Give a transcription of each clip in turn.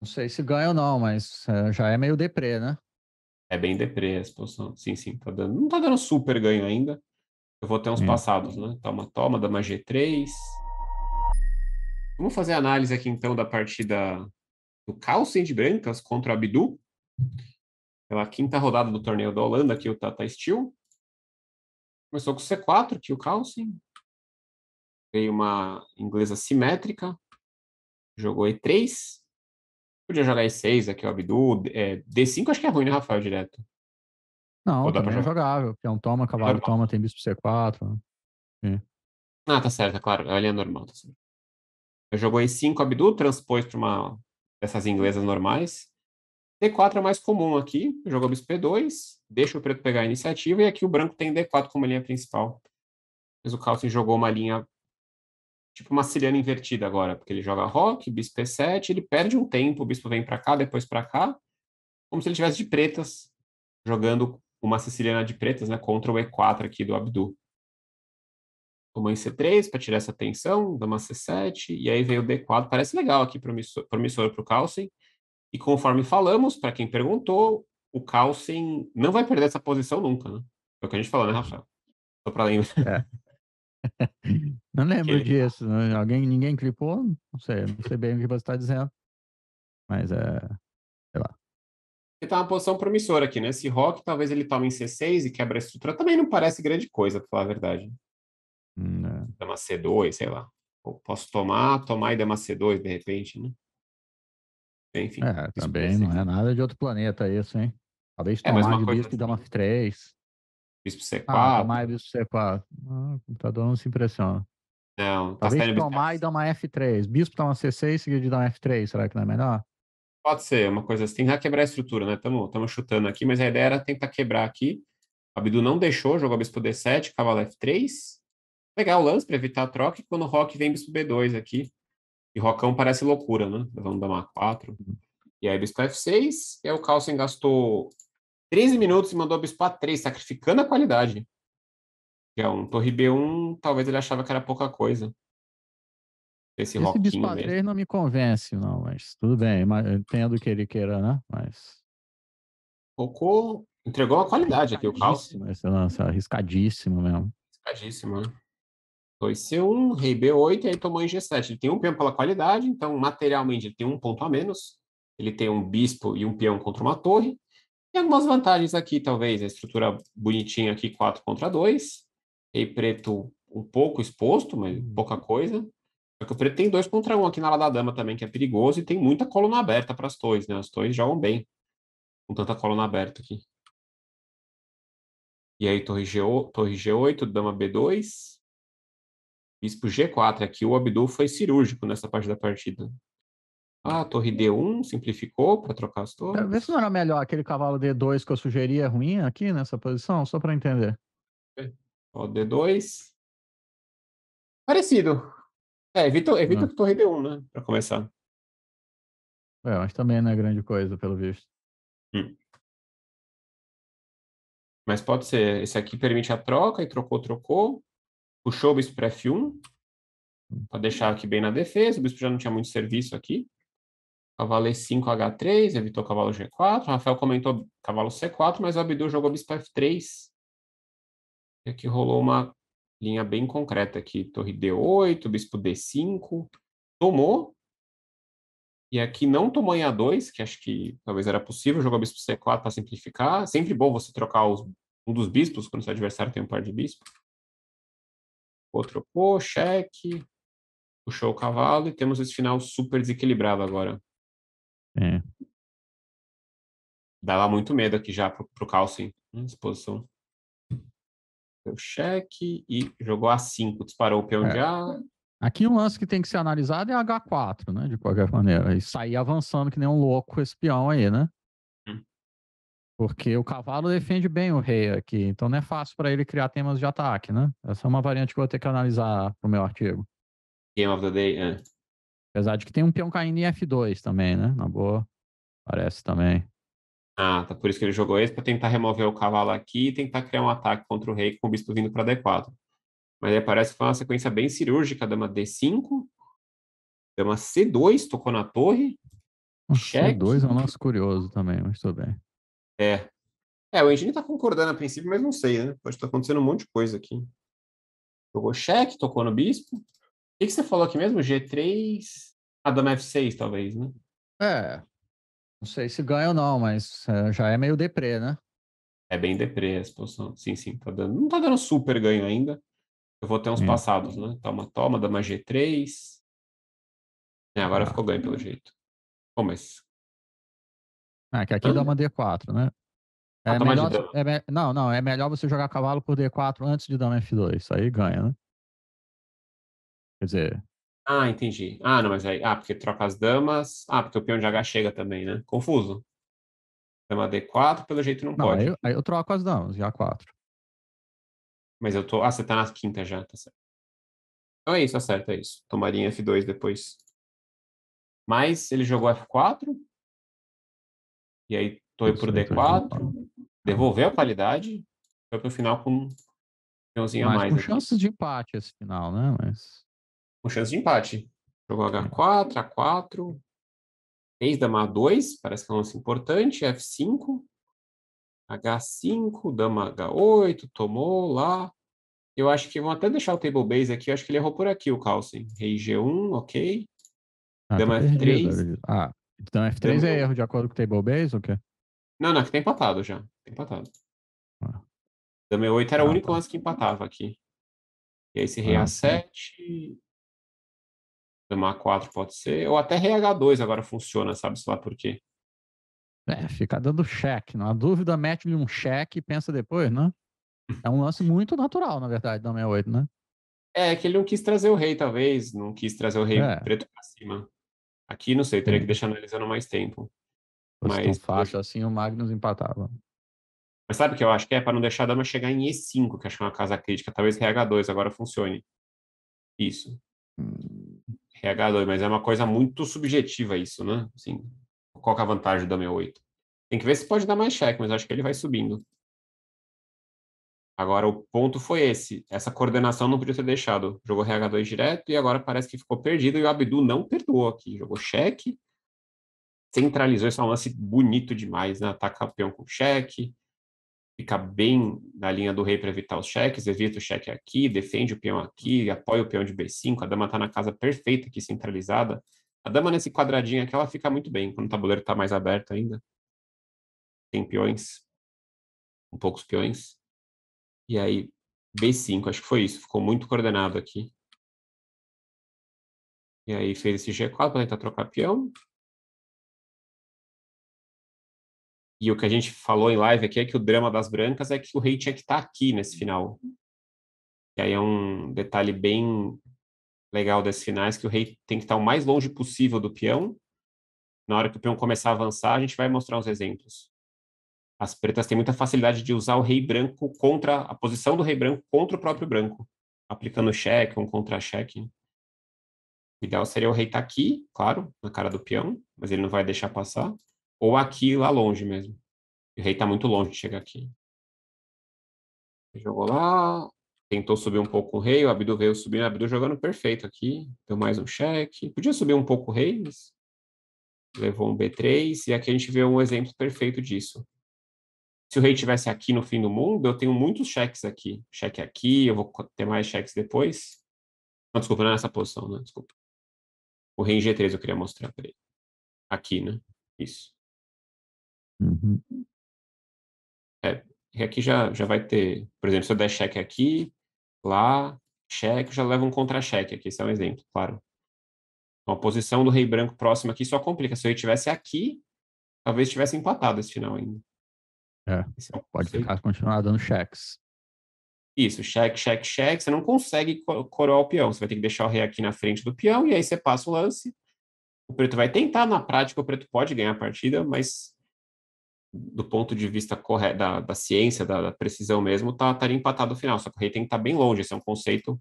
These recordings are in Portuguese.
Não sei se ganha ou não, mas eh, já é meio deprê, né? É bem deprê a situação. Sim, sim, tá dando. Não tá dando super ganho ainda. Eu vou ter uns hum. passados, né? Toma, toma, dama G3. Vamos fazer a análise aqui então da partida do Calcin de Brancas contra o Abdu. Pela quinta rodada do torneio da Holanda, aqui o Tata Steel. Começou com C4, aqui o Calcin. Veio uma inglesa simétrica. Jogou E3. Podia jogar E6 aqui, o Abdu. É, D5 acho que é ruim, né, Rafael, direto? Não, Ou dá pra é jogar? jogável. Peão é toma, é cavalo normal. toma, tem bispo C4. Né? É. Ah, tá certo, é claro. Ali é normal, tá certo. Eu jogo E5, Abdu, transpôs pra uma dessas inglesas normais. D4 é mais comum aqui. Jogou bispo P2, deixa o preto pegar a iniciativa, e aqui o branco tem D4 como linha principal. Mas o Carlsen jogou uma linha tipo uma siciliana invertida agora, porque ele joga rock, bispo e7, ele perde um tempo, o bispo vem para cá, depois para cá, como se ele tivesse de pretas, jogando uma siciliana de pretas, né, contra o e4 aqui do Abdu. Tomou em c3, para tirar essa tensão, dama c7, e aí veio o d4, parece legal aqui, promissor, promissor para o Carlsen, e conforme falamos, para quem perguntou, o Carlsen não vai perder essa posição nunca, né? É o que a gente falou, né, Rafael? Só para lembrar. É. não lembro que... disso. Né, alguém, ninguém clipou? Não sei, não sei bem o que você está dizendo. Mas é. Sei lá. Ele tá uma posição promissora aqui, né? Se Rock, talvez ele tome em C6 e quebra a estrutura, também não parece grande coisa, pra falar a verdade. Não. Hum, é. Dama C2, sei lá. Ou posso tomar, tomar e dama C2 de repente, né? Enfim. É, também não é nada de outro planeta isso, hein? Talvez é, tomar é, de coisa... bispo e dama F3 bispo C4. Ah, bispo C4. Ah, o computador não se impressiona. Não, tá Talvez tá tomar e dar uma F3. Bispo toma C6 seguido de dar uma F3, será que não é melhor? Pode ser, uma coisa assim. Tem que quebrar a estrutura, né? Estamos chutando aqui, mas a ideia era tentar quebrar aqui. Abdu não deixou, jogou bispo D7, cavalo F3. Legal o lance para evitar a troca, e quando o Rock vem bispo B2 aqui. E Rocão parece loucura, né? Vamos dar uma 4. E aí bispo F6, e aí o Carlsen gastou 13 minutos e mandou a bispo a 3, sacrificando a qualidade. Que é um torre B1, talvez ele achava que era pouca coisa. Esse, Esse bispo a 3 não me convence, não, mas tudo bem. Entendo que ele queira, né? Mas. Colocou. Entregou a qualidade aqui, o calço. Essa lança arriscadíssimo mesmo. Arriscadíssimo, né? 2 C1, rei B8 e aí tomou em G7. Ele tem um peão pela qualidade, então materialmente ele tem um ponto a menos. Ele tem um bispo e um peão contra uma torre algumas vantagens aqui, talvez. A estrutura bonitinha aqui, 4 contra 2. e preto um pouco exposto, mas uhum. pouca coisa. Só que o preto tem 2 contra 1 um aqui na ala da dama também, que é perigoso. E tem muita coluna aberta para as torres, né? As torres jogam bem com tanta coluna aberta aqui. E aí, torre, G, torre G8, dama B2. Bispo G4. Aqui o Abdul foi cirúrgico nessa parte da partida. Ah, torre D1 simplificou para trocar as torres. Tá, vê se não era melhor aquele cavalo D2 que eu sugeri é ruim aqui nessa posição, só para entender. É, ó, D2. Parecido. É, evita, evita ah. a torre D1, né? Para começar. É, mas também não é grande coisa, pelo visto. Hum. Mas pode ser. Esse aqui permite a troca, e trocou, trocou. Puxou o bispo para F1, para deixar aqui bem na defesa. O bispo já não tinha muito serviço aqui. Cavalo E5, H3, evitou cavalo G4. Rafael comentou cavalo C4, mas o Abdu jogou bispo F3. E aqui rolou uma linha bem concreta aqui. Torre D8, bispo D5. Tomou. E aqui não tomou em A2, que acho que talvez era possível. Jogou bispo C4 para simplificar. Sempre bom você trocar os, um dos bispos quando seu adversário tem um par de bispo. Outro pô, cheque. Puxou o cavalo e temos esse final super desequilibrado agora. É. Dava muito medo aqui já pro, pro Carlsen. Exposição. Deu cheque e jogou a 5, disparou o peão é. de Aqui um lance que tem que ser analisado é H4, né? De qualquer maneira. E sair avançando que nem um louco esse peão aí, né? Hum. Porque o cavalo defende bem o rei aqui, então não é fácil para ele criar temas de ataque, né? Essa é uma variante que eu vou ter que analisar pro meu artigo. Game of the Day, é. Apesar de que tem um peão caindo em F2 também, né? Na boa, parece também. Ah, tá por isso que ele jogou esse, para tentar remover o cavalo aqui e tentar criar um ataque contra o rei com o bispo vindo para D4. Mas aí parece que foi uma sequência bem cirúrgica, dama D5, dama C2, tocou na torre, cheque. C2 é um lance curioso também, mas tudo bem. É. É, o Engine tá concordando a princípio, mas não sei, né? Pode estar tá acontecendo um monte de coisa aqui. Jogou cheque, tocou no bispo que, que você falou aqui mesmo? G3? a dando F6, talvez, né? É. Não sei se ganha ou não, mas eh, já é meio deprê, né? É bem deprê a situação. Sim, sim, tá dando. Não tá dando super ganho ainda. Eu vou ter uns hum. passados, né? Toma, toma, dá mais G3. É, agora ah. ficou ganho pelo jeito. Bom, mas. É, que aqui ah. dá uma D4, né? Ah, é tá melhor, é me... Não, não, é melhor você jogar cavalo por D4 antes de dama F2. Aí ganha, né? Quer dizer. Ah, entendi. Ah, não, mas aí. Ah, porque troca as damas. Ah, porque o peão de H chega também, né? Confuso. Dama D4, pelo jeito não, não pode. Aí eu, aí eu troco as damas e A4. Mas eu tô. Ah, você tá na quinta já, tá certo. Então é isso, acerta, tá é isso. Tomaria F2 depois. Mas ele jogou F4. E aí foi pro D4. Devolveu a qualidade. Foi pro final com um peãozinho a mais. Com chances de empate esse final, né? Mas com chance de empate. Jogou H4, A4, Reis dama A2, parece que é um lance importante, F5, H5, dama H8, tomou lá. Eu acho que vão até deixar o table base aqui, eu acho que ele errou por aqui o Carlsen. Rei G1, ok. Ah, dama F3. Perdido. Então ah, então F3 dama... é erro de acordo com o table base ou quê? Não, não, que tem tá empatado já. Tem tá empatado. Ah. Dama E8 era ah, o único tá. lance que empatava aqui. E aí esse rei ah, A7, sim. MA4 pode ser, ou até RH2 agora funciona, sabe-se lá por quê. É, fica dando cheque. há dúvida, mete-lhe um cheque e pensa depois, né? É um lance muito natural, na verdade, da 68, né? É, que ele não quis trazer o rei, talvez. Não quis trazer o rei é. preto pra cima. Aqui, não sei, teria que deixar analisando mais tempo. Fosse Mas fácil assim, o Magnus empatava. Mas sabe o que eu acho que é? Para não deixar a dama chegar em E5, que acho que é uma casa crítica. Talvez RH2 agora funcione. Isso. Hum, RH2, mas é uma coisa muito subjetiva isso, né? Assim, qual é a vantagem do Dummy 8? Tem que ver se pode dar mais cheque, mas acho que ele vai subindo. Agora, o ponto foi esse. Essa coordenação não podia ter deixado. Jogou RH2 direto e agora parece que ficou perdido. E o Abdu não perdoou aqui. Jogou cheque, centralizou. esse é lance bonito demais, né? Ataca campeão peão com cheque, fica bem na linha do rei para evitar os cheques, evita o cheque aqui, defende o peão aqui, apoia o peão de B5, a dama está na casa perfeita aqui, centralizada. A dama nesse quadradinho aqui, ela fica muito bem, quando o tabuleiro está mais aberto ainda. Tem peões, um poucos peões. E aí, B5, acho que foi isso, ficou muito coordenado aqui. E aí fez esse G4 para tentar trocar peão, E o que a gente falou em live aqui é que o drama das brancas é que o rei tinha é que estar tá aqui nesse uhum. final. E aí é um detalhe bem legal desses finais, que o rei tem que estar o mais longe possível do peão. Na hora que o peão começar a avançar, a gente vai mostrar os exemplos. As pretas têm muita facilidade de usar o rei branco contra a posição do rei branco contra o próprio branco, aplicando cheque, um contra-cheque. O ideal seria o rei estar tá aqui, claro, na cara do peão, mas ele não vai deixar passar ou aqui lá longe mesmo. O rei tá muito longe de chegar aqui. Jogou lá, tentou subir um pouco o rei, o Abdu veio subindo, o Abdu jogando perfeito aqui, deu mais um cheque. Podia subir um pouco o rei, mas levou um B3, e aqui a gente vê um exemplo perfeito disso. Se o rei estivesse aqui no fim do mundo, eu tenho muitos cheques aqui. Cheque aqui, eu vou ter mais cheques depois. Não, desculpa, não é nessa posição, né? Desculpa. O rei em G3 eu queria mostrar para ele. Aqui, né? Isso. Uhum. É, e aqui já, já vai ter, por exemplo, se eu der cheque aqui, lá, cheque, já leva um contra-cheque aqui, esse é um exemplo, claro. Então, a posição do rei branco próximo aqui só complica. Se eu estivesse aqui, talvez tivesse empatado esse final ainda. É, é um pode ficar, continuar dando cheques. Isso, cheque, cheque, cheque. Você não consegue coroar o peão. Você vai ter que deixar o rei aqui na frente do peão e aí você passa o lance. O preto vai tentar, na prática, o preto pode ganhar a partida, mas do ponto de vista correto, da, da ciência, da, da, precisão mesmo, tá, estaria empatado no final. Só que o que estar tá bem longe, esse é um conceito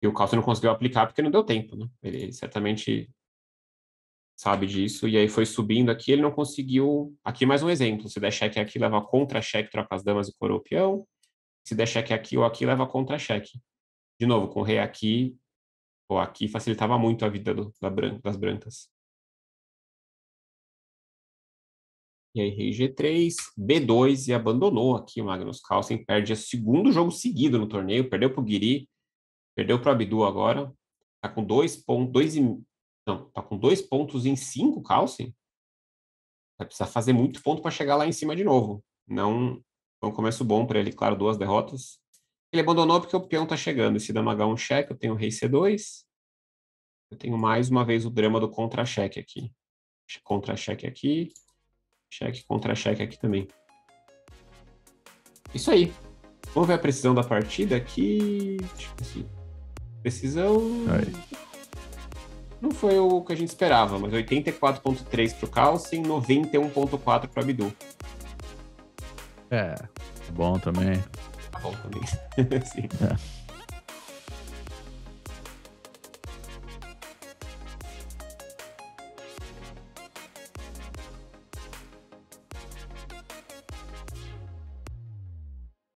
que o Carlson não conseguiu aplicar porque não deu tempo, né? Ele, ele, certamente sabe disso, e aí foi subindo aqui, ele não conseguiu... Aqui mais um exemplo, se der cheque aqui, leva contra-cheque, troca as damas e coroa peão. Se der cheque aqui ou aqui, leva contra-cheque. De novo, com o rei aqui ou aqui, facilitava muito a vida do, da, das brancas. e aí rei G3, B2 e abandonou aqui o Magnus Carlsen, perde o segundo jogo seguido no torneio, perdeu para o Guiri, perdeu para o Abdu agora, tá com dois pontos, dois e, não, tá com dois pontos em cinco Carlsen, vai precisar fazer muito ponto para chegar lá em cima de novo, não foi um começo bom para ele, claro, duas derrotas, ele abandonou porque o peão está chegando, e se dama H1 cheque, eu tenho o rei C2, eu tenho mais uma vez o drama do contra-cheque aqui, contra-cheque aqui, Cheque contra cheque aqui também. Isso aí. Vamos ver a precisão da partida aqui. Deixa eu ver Precisão. Aí. Não foi o que a gente esperava, mas 84,3 para o Carlsen, 91,4 para o Abdu. É, bom também. Tá bom também. Sim. É.